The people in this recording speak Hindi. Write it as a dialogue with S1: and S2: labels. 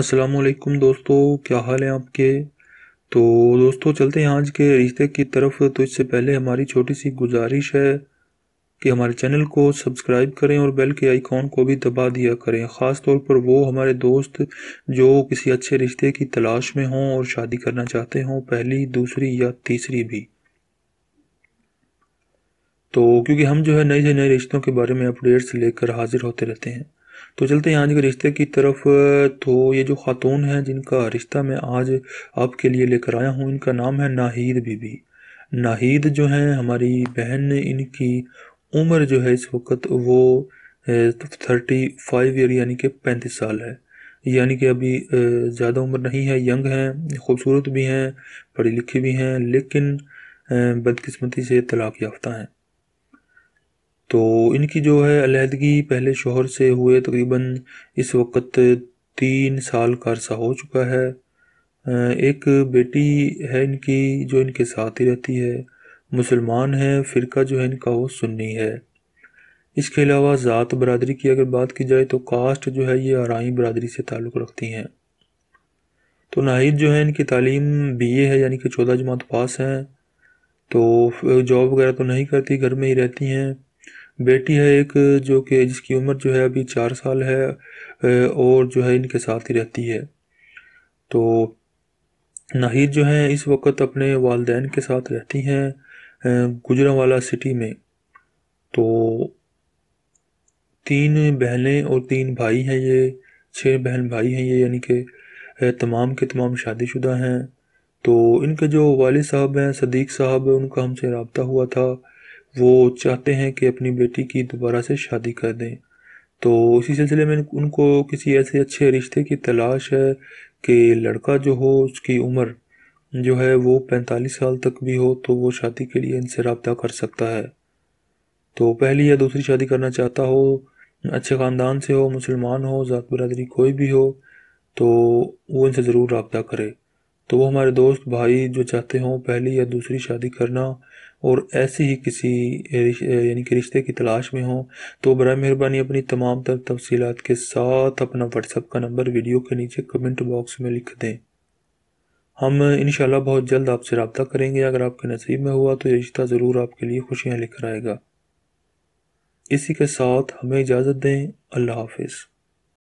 S1: असलकुम दोस्तों क्या हाल है आपके तो दोस्तों चलते हैं आज के रिश्ते की तरफ तो इससे पहले हमारी छोटी सी गुजारिश है कि हमारे चैनल को सब्सक्राइब करें और बेल के आइकॉन को भी दबा दिया करें ख़ास तौर पर वो हमारे दोस्त जो किसी अच्छे रिश्ते की तलाश में हों और शादी करना चाहते हों पहली दूसरी या तीसरी भी तो क्योंकि हम जो है नए से नए रिश्तों के बारे में अपडेट्स लेकर हाजिर होते रहते हैं तो चलते हैं आज के रिश्ते की तरफ तो ये जो ख़ातून हैं जिनका रिश्ता मैं आज आपके लिए लेकर आया हूँ इनका नाम है नाहिद बीबी नाहिद जो हैं हमारी बहन इनकी उम्र जो है इस वक्त वो थर्टी फाइव ईयर यानी कि पैंतीस साल है यानी कि अभी ज़्यादा उम्र नहीं है यंग हैं खूबसूरत भी हैं पढ़ी लिखी भी हैं लेकिन बदकिस्मती से तलाक़ याफ्ता हैं तो इनकी जो है अलहदगी पहले शोहर से हुए तकरीबन इस वक्त तीन साल का अरसा हो चुका है एक बेटी है इनकी जो इनके साथ ही रहती है मुसलमान है फ़िरका जो है इनका वो सुन्नी है इसके अलावा ज़ात बरदरी की अगर बात की जाए तो कास्ट जो है ये आरई बरदरी से ताल्लुक़ रखती हैं तो नाहिद जो है इनकी तालीम बी ए है यानी कि चौदह जमात पास हैं तो जॉब वगैरह तो नहीं करती घर में ही रहती हैं बेटी है एक जो कि जिसकी उम्र जो है अभी चार साल है और जो है इनके साथ ही रहती है तो नाहिद जो है इस वक्त अपने वालदेन के साथ रहती हैं गुजरावाला सिटी में तो तीन बहनें और तीन भाई हैं ये छः बहन भाई हैं ये यानी कि तमाम के तमाम शादीशुदा हैं तो इनके जो वाल साहब हैं सदीक साहब उनका हमसे रबता हुआ था वो चाहते हैं कि अपनी बेटी की दोबारा से शादी कर दें तो इसी सिलसिले में उनको किसी ऐसे अच्छे रिश्ते की तलाश है कि लड़का जो हो उसकी उम्र जो है वो पैंतालीस साल तक भी हो तो वो शादी के लिए इनसे रबता कर सकता है तो पहली या दूसरी शादी करना चाहता हो अच्छे ख़ानदान से हो मुसलमान हो ज़ात बरदरी कोई भी हो तो वो इनसे ज़रूर रबता करे तो वो हमारे दोस्त भाई जो चाहते हों पहली या दूसरी शादी करना और ऐसे ही किसी यानी कि रिश्ते की तलाश में हों तो बर मेहरबानी अपनी तमाम तर तफसीत के साथ अपना व्हाट्सअप का नंबर वीडियो के नीचे कमेंट बॉक्स में लिख दें हम इन बहुत जल्द आपसे रबता करेंगे अगर आपके नसीब में हुआ तो ये रिश्ता ज़रूर आपके लिए खुशियाँ लेकर आएगा इसी के साथ हमें इजाज़त दें अल्लाह हाफिज़